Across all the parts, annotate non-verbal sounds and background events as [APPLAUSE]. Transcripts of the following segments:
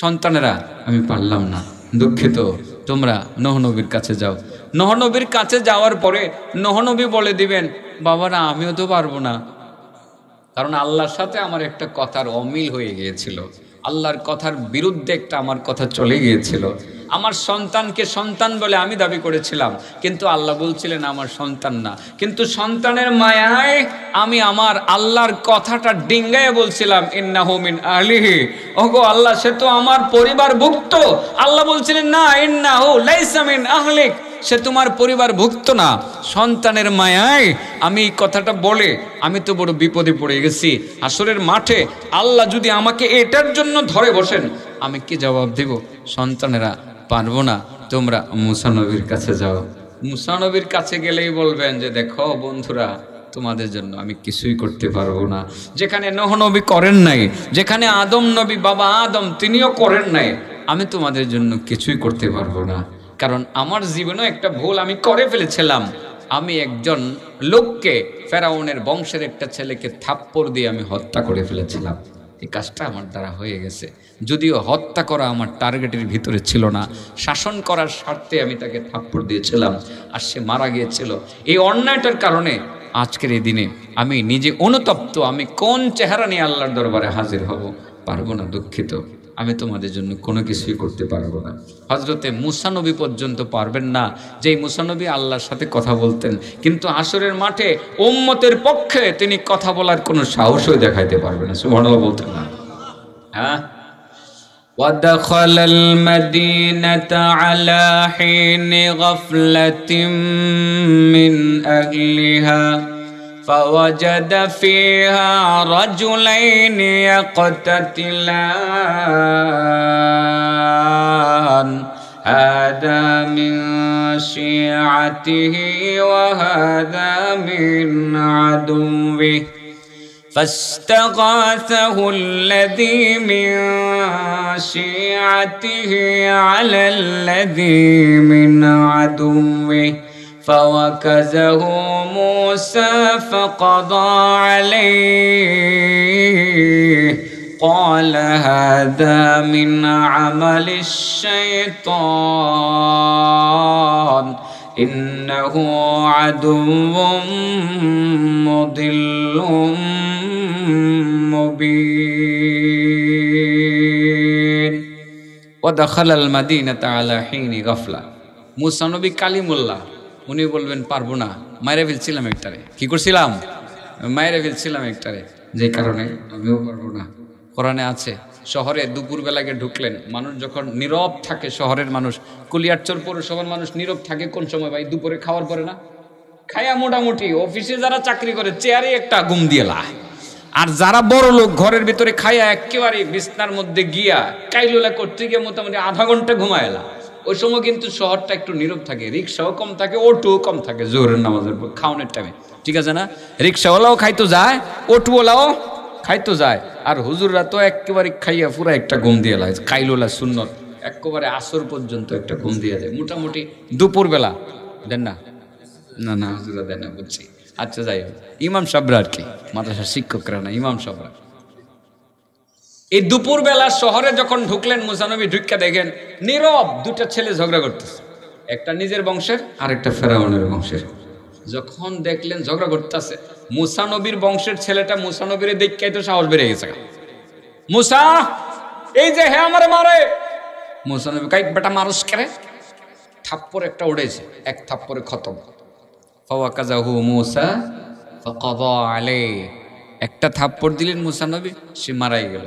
সন্তানেরা আমি পারলাম না দুঃখিত তোমরা নহনবীর কাছে যাও নহনবীর কাছে যাওয়ার পরে নহনবী বলে দিবেন বাবা না আমিও তো পারবো না কারণ আল্লাহর সাথে আমার একটা কথার অমিল হয়ে গিয়েছিল আল্লাহর কথার বিরুদ্ধে একটা আমার কথা চলে গিয়েছিল আমার সন্তানকে সন্তান বলে আমি দাবি করেছিলাম কিন্তু আল্লাহ বলছিলেন আমার সন্তান না কিন্তু সন্তানের মায়ায় আমি আমার আল্লাহর কথাটা ডিঙ্গায় বলছিলাম ইন্না হোমিন আলিহি ওগো আল্লাহ সে তো আমার পরিবার ভুক্ত আল্লাহ বলছিলেন না ইন্না হো লাইসামিন আহলিক সে তোমার পরিবার ভুক্ত না সন্তানের মায়ায় আমি এই কথাটা বলে আমি তো বড় বিপদে পড়ে গেছি আসরের মাঠে আল্লাহ যদি আমাকে এটার জন্য ধরে বসেন আমি কি জবাব দেব সন্তানেরা পারবো না তোমরা মুসানবীর কাছে যাও মুসানবীর কাছে গেলেই বলবেন যে দেখো বন্ধুরা তোমাদের জন্য আমি কিছুই করতে পারবো না যেখানে নহ নবী করেন নাই যেখানে আদম নবী বাবা আদম তিনিও করেন নাই আমি তোমাদের জন্য কিছুই করতে পারবো না কারণ আমার জীবনে একটা ভুল আমি করে ফেলেছিলাম আমি একজন লোককে ফেরাউনের বংশের একটা ছেলেকে থাপ্পড় দিয়ে আমি হত্যা করে ফেলেছিলাম এই কাজটা আমার দ্বারা হয়ে গেছে যদিও হত্যা করা আমার টার্গেটের ভিতরে ছিল না শাসন করার স্বার্থে আমি তাকে থাপ্পড় দিয়েছিলাম আর সে মারা গিয়েছিল এই অন্যায়টার কারণে আজকের এই দিনে আমি নিজে অনুতপ্ত আমি কোন চেহারা নিয়ে আল্লাহর দরবারে হাজির হব পারবো না দুঃখিত আমি তোমাদের জন্য কোনো কিছুই করতে পারবো না হজরতে মুসানবী পর্যন্ত পারবেন না যেই মুসানবী আল্লাহর সাথে কথা বলতেন কিন্তু আসরের মাঠে ওম্মতের পক্ষে তিনি কথা বলার কোনো সাহসও দেখাইতে পারবেন না সুবর্ণলা বলতেন না হ্যাঁ ودخل المدينة على حين غفلة من أهلها فوجد فيها رجلين يقتتلان هذا من شيعته وهذا من عدوه فاستغاثه الذي من شيعته على الذي من عدوه فوكزه موسى فقضى عليه قال هذا من عمل الشيطان انه عدو مضل مبين ودخل المدينه على حين غفله موسى نبي كلم الله উনি বলবেন পারবো না মায়েরে ফেলছিলাম একটারে কি করছিলাম মায়েরে ফেলছিলাম একটারে যে কারণে আমিও পারবো না কোরআনে আছে শহরে দুপুরবেলাকে ঢুকলেন মানুষ যখন নীরব থাকে শহরের মানুষ কুলিয়ারচর পৌরসভার মানুষ নীরব থাকে কোন সময় ভাই দুপুরে খাওয়ার পরে না খায়া মোটামুটি অফিসে যারা চাকরি করে চেয়ারে একটা গুম দিয়ে আর যারা বড় লোক ঘরের ভিতরে খাইয়া একেবারে বিছনার মধ্যে গিয়া কাইলোলা করতে গিয়ে মোটামুটি আধা ঘন্টা ঘুমায়লা ওই সময় কিন্তু শহরটা একটু নীরব থাকে রিক্সাও কম থাকে অটোও কম থাকে জোরের নামাজের খাওয়ানোর টাইমে ঠিক আছে না রিক্সাওয়ালাও খাইতো যায় অটোওয়ালাও খাইতো যায় আর হুজুররা তো একেবারে খাইয়া পুরা একটা ঘুম দিয়ে লাগে কাইলোলা সুন্নত একেবারে আসর পর্যন্ত একটা ঘুম দিয়ে যায় মোটামুটি দুপুরবেলা দেন না না না হুজুরা দেন না বলছি আচ্ছা যাই হোক ইমাম সাবরা আর কি মাদ্রাসার শিক্ষকরা না ইমাম সাবরা এই দুপুরবেলা শহরে যখন ঢুকলেন মুসানবী ঢুকা দেখেন নীরব দুটা ছেলে ঝগড়া করতেছে একটা নিজের বংশের আর একটা ফেরাউনের বংশের যখন দেখলেন ঝগড়া করতেছে মুসানবীর বংশের ছেলেটা মুসানবীর দেখাই তো সাহস বেড়ে গেছে মুসা এই যে হ্যাঁ আমার মারে মুসানবী কাইক বেটা মানুষ কেড়ে থাপ্পর একটা উড়েছে এক থাপ্পরে খতম ফওয়া মুসা ফকদ আলে একটা থাপ্পড় দিলেন মুসানবী সে মারাই গেল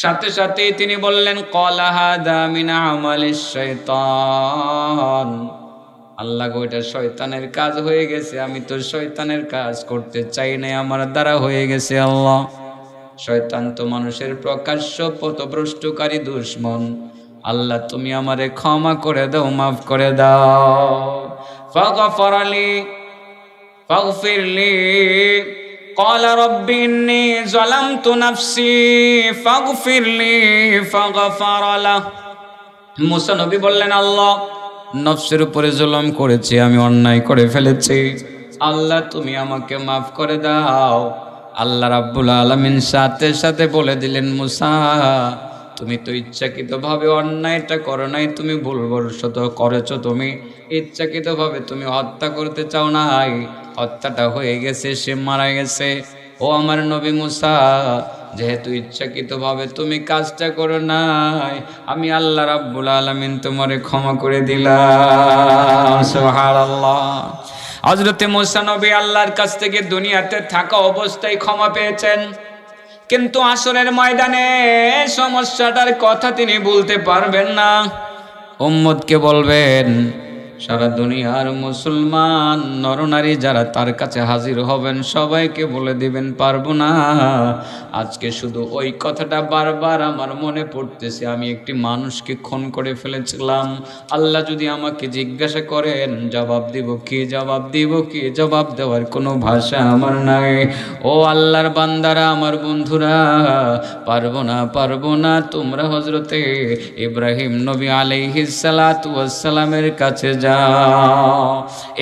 সাথে সাথে তিনি বললেন শয়তান আল্লাহ ওইটা শয়তানের কাজ হয়ে গেছে আমি তো শয়তানের কাজ করতে চাই না আমার দ্বারা হয়ে গেছে আল্লাহ শয়তান তো মানুষের প্রকাশ্য পথভ্রষ্টকারী দুশ্মন আল্লাহ তুমি আমারে ক্ষমা করে দাও মাফ করে দাও ফগফরলি ফিরলি قال رب إني ظلمت نفسي فاغفر لي فغفر له মুসা নবী বললেন আল্লাহ নফসের উপরে জুলম করেছি আমি অন্যায় করে ফেলেছি আল্লাহ তুমি আমাকে মাফ করে দাও আল্লাহ রাব্বুল আলমিন সাথে সাথে বলে দিলেন মুসা তুমি তো ইচ্ছাকৃতভাবে অন্যায়টা করো নাই তুমি ভুল ভুলবশত করেছো তুমি ইচ্ছাকৃতভাবে তুমি হত্যা করতে চাও নাই হত্যাটা হয়ে গেছে সে মারা গেছে ও আমার নবী মুসা যেহেতু ইচ্ছাকৃতভাবে তুমি কাজটা করো নাই আমি আল্লাহ রাব্বুল আলমিন তোমারে ক্ষমা করে দিলাম সোহার আল্লাহ হজরতে নবী আল্লাহর কাছ থেকে দুনিয়াতে থাকা অবস্থায় ক্ষমা পেয়েছেন কিন্তু আসরের ময়দানে সমস্যাটার কথা তিনি বলতে পারবেন না উম্মদকে বলবেন সারা দুনিয়ার মুসলমান নরনারী যারা তার কাছে হাজির হবেন সবাইকে বলে দিবেন পারবো না আজকে শুধু ওই কথাটা বারবার আমার মনে পড়তেছে আমি একটি মানুষকে খুন করে ফেলেছিলাম আল্লাহ যদি আমাকে জিজ্ঞাসা করেন জবাব দিব কি জবাব দিব কি জবাব দেওয়ার কোনো ভাষা আমার নাই ও আল্লাহর বান্দারা আমার বন্ধুরা পারবো না পারবো না তোমরা হজরতে ইব্রাহিম নবী আলাইহিস সালামের কাছে যা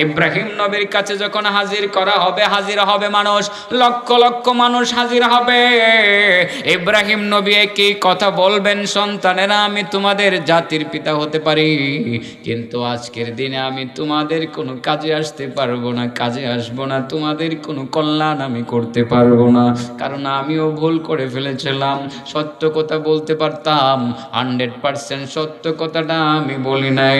ইব্রাহিম নবীর কাছে যখন হাজির করা হবে হাজির হবে মানুষ লক্ষ লক্ষ মানুষ হাজির হবে ইব্রাহিম নবী কি কথা বলবেন সন্তানেরা আমি তোমাদের জাতির পিতা হতে পারি কিন্তু আজকের দিনে আমি তোমাদের কোনো কাজে আসতে পারবো না কাজে আসবো না তোমাদের কোনো কল্যাণ আমি করতে পারবো না কারণ আমিও ভুল করে ফেলেছিলাম সত্য কথা বলতে পারতাম হান্ড্রেড পার্সেন্ট সত্য কথাটা আমি বলি নাই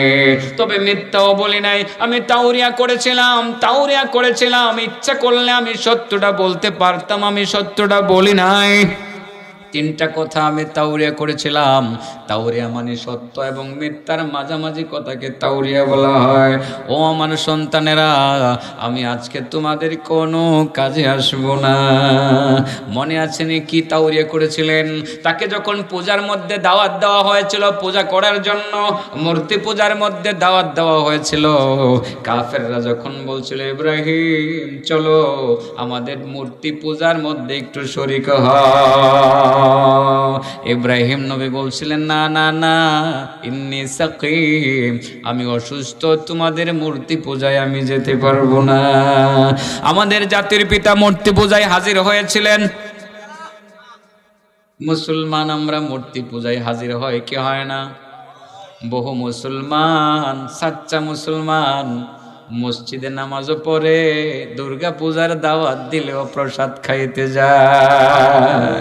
তবে মিথ্যা তাও বলি নাই আমি তাওরিয়া করেছিলাম তাওরিয়া করেছিলাম ইচ্ছা করলে আমি সত্যটা বলতে পারতাম আমি সত্যটা বলি নাই তিনটা কথা আমি তাওরিয়া করেছিলাম তাওরিয়া মানে সত্য এবং মিথ্যার মাঝামাঝি কথাকে তাওরিয়া বলা হয় ও আমার সন্তানেরা আমি আজকে তোমাদের কোনো কাজে আসব না মনে আছে নি কি তাওরিয়া করেছিলেন তাকে যখন পূজার মধ্যে দাওয়াত দেওয়া হয়েছিল পূজা করার জন্য মূর্তি পূজার মধ্যে দাওয়াত দেওয়া হয়েছিল কাফেররা যখন বলছিল ইব্রাহিম চলো আমাদের মূর্তি পূজার মধ্যে একটু শরিক হ ইব্রাহিম নবী বলছিলেন না না না ইন্নি সাকিম আমি অসুস্থ তোমাদের মূর্তি পূজায় আমি যেতে পারবো না আমাদের জাতির পিতা মূর্তি পূজায় হাজির হয়েছিলেন মুসলমান আমরা মূর্তি পূজায় হাজির হয় কি হয় না বহু মুসলমান সাচ্চা মুসলমান মসজিদে নামাজও পড়ে দুর্গা পূজার দাওয়াত দিলেও প্রসাদ খাইতে যায়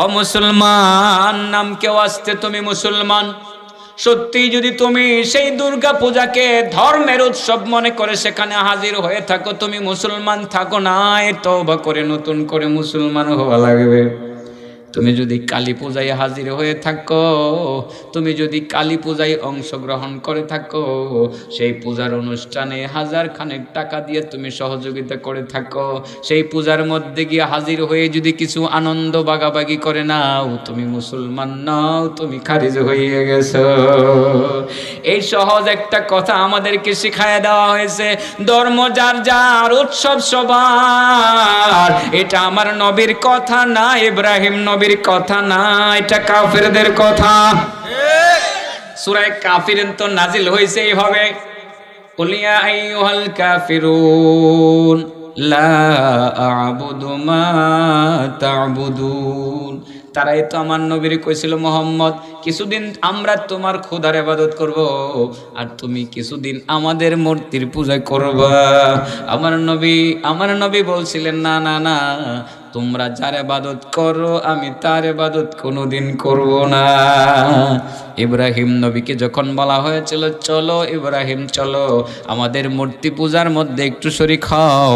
ও মুসলমান নাম কেউ আসতে তুমি মুসলমান সত্যি যদি তুমি সেই দুর্গা পূজাকে ধর্মের উৎসব মনে করে সেখানে হাজির হয়ে থাকো তুমি মুসলমান থাকো না এ তবা করে নতুন করে মুসলমান হওয়া লাগবে তুমি যদি কালী পূজায় হাজির হয়ে থাকো তুমি যদি কালী পূজায় অংশগ্রহণ করে থাকো সেই পূজার অনুষ্ঠানে হাজার খানেক টাকা দিয়ে তুমি সহযোগিতা করে থাকো সেই পূজার মধ্যে গিয়ে হাজির হয়ে যদি কিছু আনন্দ বাগাবাগি করে নাও তুমি মুসলমান নাও তুমি খারিজ হয়ে গেছো এই সহজ একটা কথা আমাদেরকে শিখায় দেওয়া হয়েছে ধর্ম যার যার উৎসব সবার এটা আমার নবীর কথা না ইব্রাহিম নবীর নবীর কথা না এটা কাফেরদের কথা সুরায় কাফির তো নাজিল হয়েছে এইভাবে তারাই তো আমার নবীর কইছিল মোহাম্মদ কিছুদিন আমরা তোমার খোদার আবাদত করব আর তুমি কিছুদিন আমাদের মূর্তির পূজা করবা আমার নবী আমার নবী বলছিলেন না না না তোমরা যার এবাদত করো আমি তার এবাদত কোনোদিন করব না ইব্রাহিম নবীকে যখন বলা হয়েছিল চলো ইব্রাহিম চলো আমাদের মূর্তি পূজার মধ্যে একটু শরিক খাও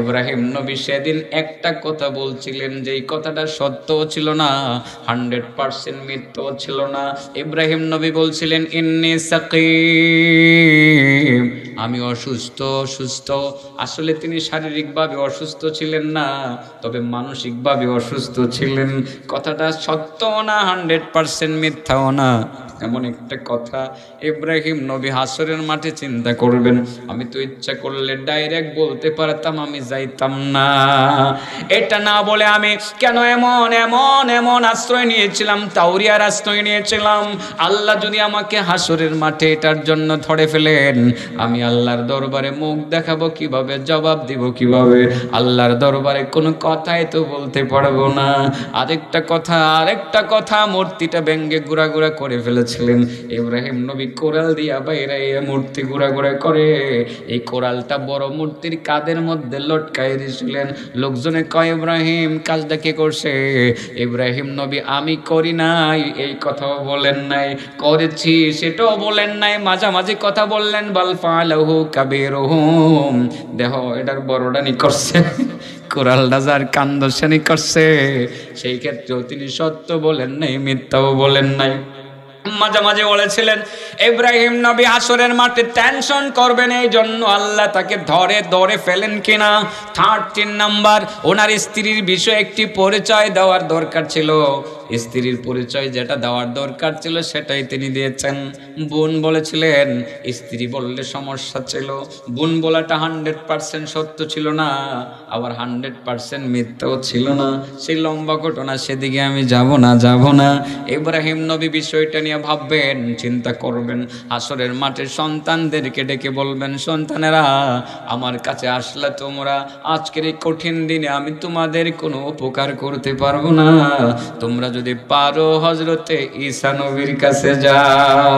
ইব্রাহিম নবী সেদিন একটা কথা বলছিলেন এই কথাটা সত্যও ছিল না হান্ড্রেড পার্সেন্ট মিথ্যও ছিল না ইব্রাহিম নবী বলছিলেন ইন্নি সাকি আমি অসুস্থ অসুস্থ আসলে তিনি শারীরিকভাবে অসুস্থ ছিলেন না তবে মানসিকভাবে অসুস্থ ছিলেন কথাটা সত্য না হান্ড্রেড পার্সেন্ট মিথ্যাও না এমন একটা কথা ইব্রাহিম নবী হাসরের মাঠে চিন্তা করবেন আমি তো ইচ্ছা করলে ডাইরেক্ট বলতে পারতাম আমি যাইতাম না এটা না বলে আমি কেন এমন এমন এমন আশ্রয় নিয়েছিলাম তাওরিয়ার আশ্রয় নিয়েছিলাম আল্লাহ যদি আমাকে হাসরের মাঠে এটার জন্য ধরে ফেলেন আমি আল্লাহর দরবারে মুখ দেখাবো কিভাবে জবাব দিব কিভাবে আল্লাহর দরবারে কোনো কথাই তো বলতে পারবো না আরেকটা কথা আরেকটা কথা মূর্তিটা ব্যঙ্গে গুড়া গুড়া করে ফেলে করেছিলেন ইব্রাহিম নবী কোরাল দিয়া বাইরে এই মূর্তি ঘুরা করে এই কোরালটা বড় মূর্তির কাদের মধ্যে লটকাই দিয়েছিলেন লোকজনে কয় ইব্রাহিম কাজটা কে করছে ইব্রাহিম নবী আমি করি নাই এই কথাও বলেন নাই করেছি সেটাও বলেন নাই মাঝামাঝি কথা বললেন বাল ফালাহু কাবিরুহুম দেহ এটার বড়ডানি করছে [LAUGHS] কোরাল রাজার কান্দসানি করছে সেই ক্ষেত্রেও তিনি সত্য বলেন নাই মিথ্যাও বলেন নাই মাঝামাঝি বলেছিলেন ইব্রাহিম নবী আসরের মাঠে টেনশন করবেন এই জন্য আল্লাহ তাকে ধরে ধরে ফেলেন কিনা থার্ড তিন নাম্বার ওনার স্ত্রীর বিষয়ে একটি পরিচয় দেওয়ার দরকার ছিল স্ত্রীর পরিচয় যেটা দেওয়ার দরকার ছিল সেটাই তিনি দিয়েছেন বোন বলেছিলেন স্ত্রী বললে সমস্যা ছিল বোন বলাটা হান্ড্রেড পারসেন্ট সত্য ছিল না আবার হান্ড্রেড পারসেন্ট মিথ্যাও ছিল না সেই লম্বা ঘটনা সেদিকে আমি যাব না যাব না ইব্রাহিম নবী বিষয়টা নিয়ে ভাববেন চিন্তা করবেন আসরের মাঠের সন্তানদেরকে ডেকে বলবেন সন্তানেরা আমার কাছে আসলে তোমরা আজকের এই কঠিন দিনে আমি তোমাদের কোনো উপকার করতে পারবো না তোমরা যদি পারো হজরতে ঈসা নবীর কাছে যা